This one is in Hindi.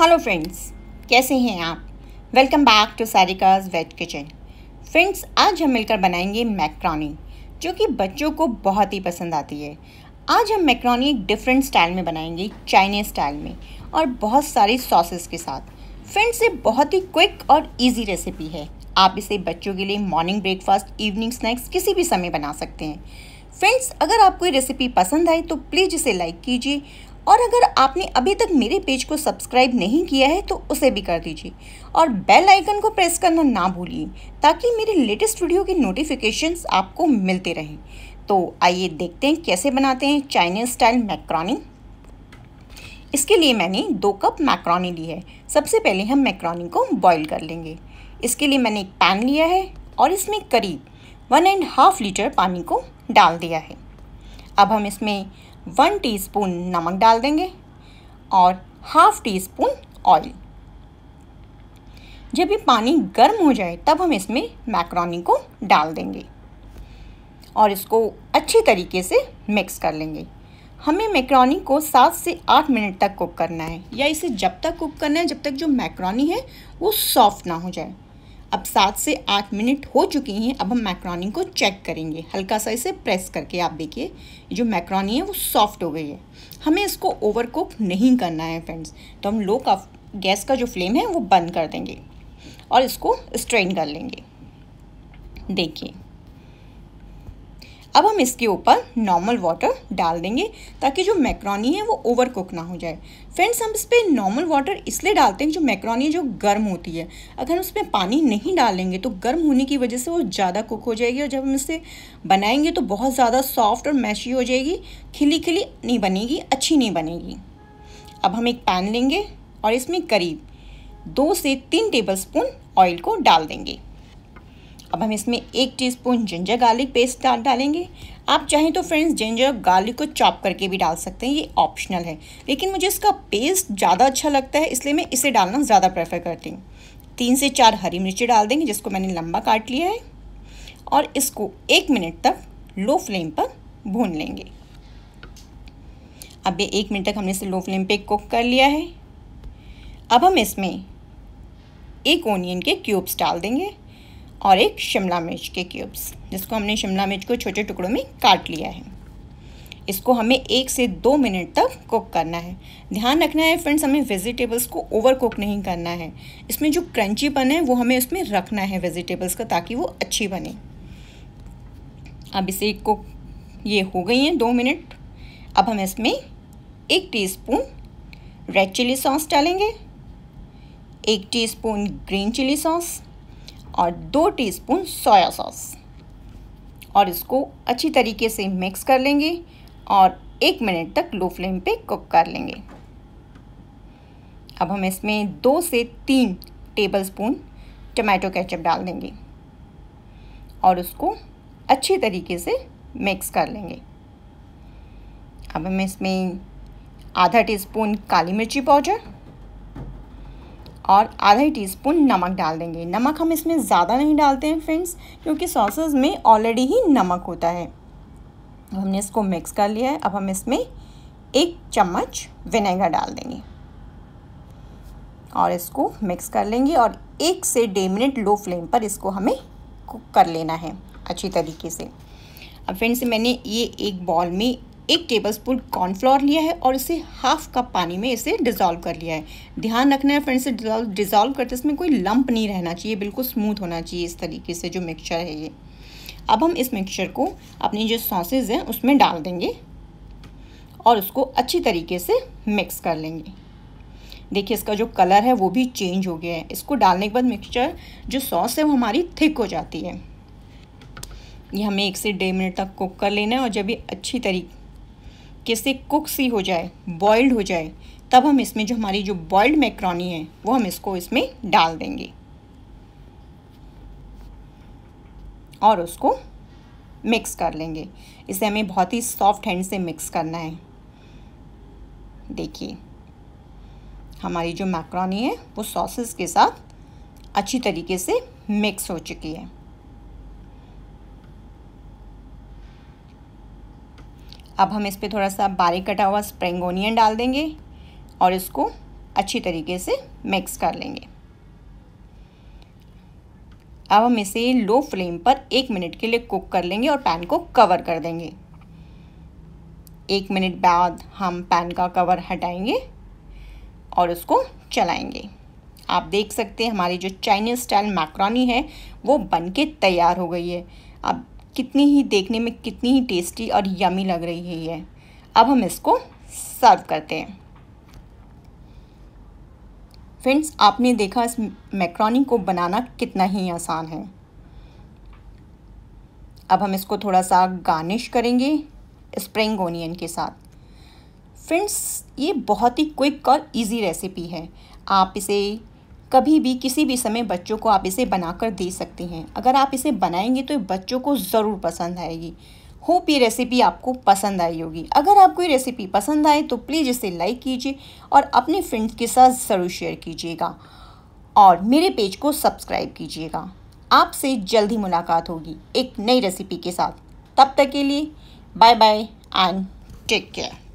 हेलो फ्रेंड्स कैसे हैं आप welcome back to Sarika's veg kitchen friends आज हम मिलकर बनाएंगे मैक्रोनी जो कि बच्चों को बहुत ही पसंद आती है आज हम मैक्रोनी एक डिफरेंट स्टाइल में बनाएंगे चाइनीज स्टाइल में और बहुत सारी सॉसेस के साथ फ्रेंड्स ये बहुत ही क्विक और ईजी रेसिपी है आप इसे बच्चों के लिए मॉर्निंग ब्रेकफास्ट इवनिंग स्नैक्स किसी भी समय बना सकते हैं फ्रेंड्स अगर आपको ये रेसिपी पसंद आए तो प्लीज़ इसे लाइक कीजिए और अगर आपने अभी तक मेरे पेज को सब्सक्राइब नहीं किया है तो उसे भी कर दीजिए और बेल आइकन को प्रेस करना ना भूलिए ताकि मेरे लेटेस्ट वीडियो के नोटिफिकेशंस आपको मिलते रहें तो आइए देखते हैं कैसे बनाते हैं चाइनीज स्टाइल मैक्रोनी इसके लिए मैंने दो कप मैक्रोनी ली है सबसे पहले हम मैक्रोनी को बॉईल कर लेंगे इसके लिए मैंने एक पैन लिया है और इसमें करीब वन एंड हाफ लीटर पानी को डाल दिया है अब हम इसमें वन टीस्पून नमक डाल देंगे और हाफ टी स्पून ऑयल जब ये पानी गर्म हो जाए तब हम इसमें मैक्रोनी को डाल देंगे और इसको अच्छी तरीके से मिक्स कर लेंगे हमें मैक्रोनी को सात से आठ मिनट तक कुक करना है या इसे जब तक कुक करना है जब तक जो मैक्रोनी है वो सॉफ्ट ना हो जाए अब सात से आठ मिनट हो चुकी हैं अब हम मैक्रोनी को चेक करेंगे हल्का सा इसे प्रेस करके आप देखिए जो मैक्रोनी है वो सॉफ्ट हो गई है हमें इसको ओवर कुक नहीं करना है फ्रेंड्स तो हम लो का गैस का जो फ्लेम है वो बंद कर देंगे और इसको स्ट्रेन कर लेंगे देखिए अब हम इसके ऊपर नॉर्मल वाटर डाल देंगे ताकि जो मैक्रोनी है वो ओवर कुक ना हो जाए फ्रेंड्स हम इस पर नॉर्मल वाटर इसलिए डालते हैं जो मैक्रोनी जो गर्म होती है अगर हम उसमें पानी नहीं डालेंगे तो गर्म होने की वजह से वो ज़्यादा कुक हो जाएगी और जब हम इसे बनाएंगे तो बहुत ज़्यादा सॉफ्ट और मैशी हो जाएगी खिली खिली नहीं बनेगी अच्छी नहीं बनेगी अब हम एक पैन लेंगे और इसमें करीब दो से तीन टेबल ऑयल को डाल देंगे अब हम इसमें एक टीस्पून जिंजर गार्लिक पेस्ट डाल डालेंगे आप चाहें तो फ्रेंड्स जिंजर गार्लिक को चॉप करके भी डाल सकते हैं ये ऑप्शनल है लेकिन मुझे इसका पेस्ट ज़्यादा अच्छा लगता है इसलिए मैं इसे डालना ज़्यादा प्रेफर करती हूँ तीन से चार हरी मिर्ची डाल देंगे जिसको मैंने लंबा काट लिया है और इसको एक मिनट तक लो फ्लेम पर भून लेंगे अब ये एक मिनट तक हमने इसे लो फ्लेम पे कुक कर लिया है अब हम इसमें एक ओनियन के क्यूब्स डाल देंगे और एक शिमला मिर्च के क्यूब्स जिसको हमने शिमला मिर्च को छोटे टुकड़ों में काट लिया है इसको हमें एक से दो मिनट तक कुक करना है ध्यान रखना है फ्रेंड्स हमें वेजिटेबल्स को ओवर कुक नहीं करना है इसमें जो क्रंचीपन है वो हमें उसमें रखना है वेजिटेबल्स का ताकि वो अच्छी बने अब इसे कुक ये हो गई हैं दो मिनट अब हम इसमें एक टीस्पून रेड चिली सॉस डालेंगे एक टीस्पून ग्रीन चिली सॉस और दो टीस्पून सोया सॉस और इसको अच्छी तरीके से मिक्स कर लेंगे और एक मिनट तक लो फ्लेम पे कुक कर लेंगे अब हम इसमें दो से तीन टेबलस्पून टमाटो केचप डाल देंगे और उसको अच्छी तरीके से मिक्स कर लेंगे अब हम इसमें आधा टीस्पून काली मिर्ची पाउडर और आधा ही टीस्पून नमक डाल देंगे नमक हम इसमें ज़्यादा नहीं डालते हैं फ्रेंड्स क्योंकि सॉसेस में ऑलरेडी ही नमक होता है हमने इसको मिक्स कर लिया है अब हम इसमें एक चम्मच विनेगर डाल देंगे और इसको मिक्स कर लेंगे और एक से डेढ़ मिनट लो फ्लेम पर इसको हमें कुक कर लेना है अच्छी तरीके से अब फ्रेंड्स मैंने ये एक बॉल में एक टेबलस्पून कॉर्नफ्लोर लिया है और इसे हाफ कप पानी में इसे डिज़ोल्व कर लिया है ध्यान रखना है फ्रेंड्स डिज़ोल्व करते इसमें कोई लंप नहीं रहना चाहिए बिल्कुल स्मूथ होना चाहिए इस तरीके से जो मिक्सचर है ये अब हम इस मिक्सचर को अपनी जो सॉसेज हैं उसमें डाल देंगे और उसको अच्छी तरीके से मिक्स कर लेंगे देखिए इसका जो कलर है वो भी चेंज हो गया है इसको डालने के बाद मिक्सचर जो सॉस है वो हमारी थिक हो जाती है ये हमें एक से डेढ़ मिनट तक कुक कर लेना है और जब ये अच्छी तरीके कैसे कुक सी हो जाए बॉइल्ड हो जाए तब हम इसमें जो हमारी जो बॉइल्ड मैक्रोनी है वो हम इसको इसमें डाल देंगे और उसको मिक्स कर लेंगे इसे हमें बहुत ही सॉफ्ट हैंड से मिक्स करना है देखिए हमारी जो मैक्रोनी है वो सॉसेस के साथ अच्छी तरीके से मिक्स हो चुकी है अब हम इस पर थोड़ा सा बारीक कटा हुआ स्प्रिंग ओनियन डाल देंगे और इसको अच्छी तरीके से मिक्स कर लेंगे अब हम इसे लो फ्लेम पर एक मिनट के लिए कुक कर लेंगे और पैन को कवर कर देंगे एक मिनट बाद हम पैन का कवर हटाएंगे और उसको चलाएंगे आप देख सकते हैं हमारी जो चाइनीज़ स्टाइल मैक्रोनी है वो बन के तैयार हो गई है अब कितनी ही देखने में कितनी ही टेस्टी और यमी लग रही है ये अब हम इसको सर्व करते हैं फ्रेंड्स आपने देखा इस मैक्रोनी को बनाना कितना ही आसान है अब हम इसको थोड़ा सा गार्निश करेंगे स्प्रिंग ओनियन के साथ फ्रेंड्स ये बहुत ही क्विक और इजी रेसिपी है आप इसे कभी भी किसी भी समय बच्चों को आप इसे बनाकर दे सकते हैं अगर आप इसे बनाएंगे तो बच्चों को ज़रूर पसंद आएगी होप ये रेसिपी आपको पसंद आई होगी अगर आपको ये रेसिपी पसंद आए तो प्लीज़ इसे लाइक कीजिए और अपने फ्रेंड्स के साथ ज़रूर शेयर कीजिएगा और मेरे पेज को सब्सक्राइब कीजिएगा आपसे जल्द ही मुलाकात होगी एक नई रेसिपी के साथ तब तक के लिए bye bye and take care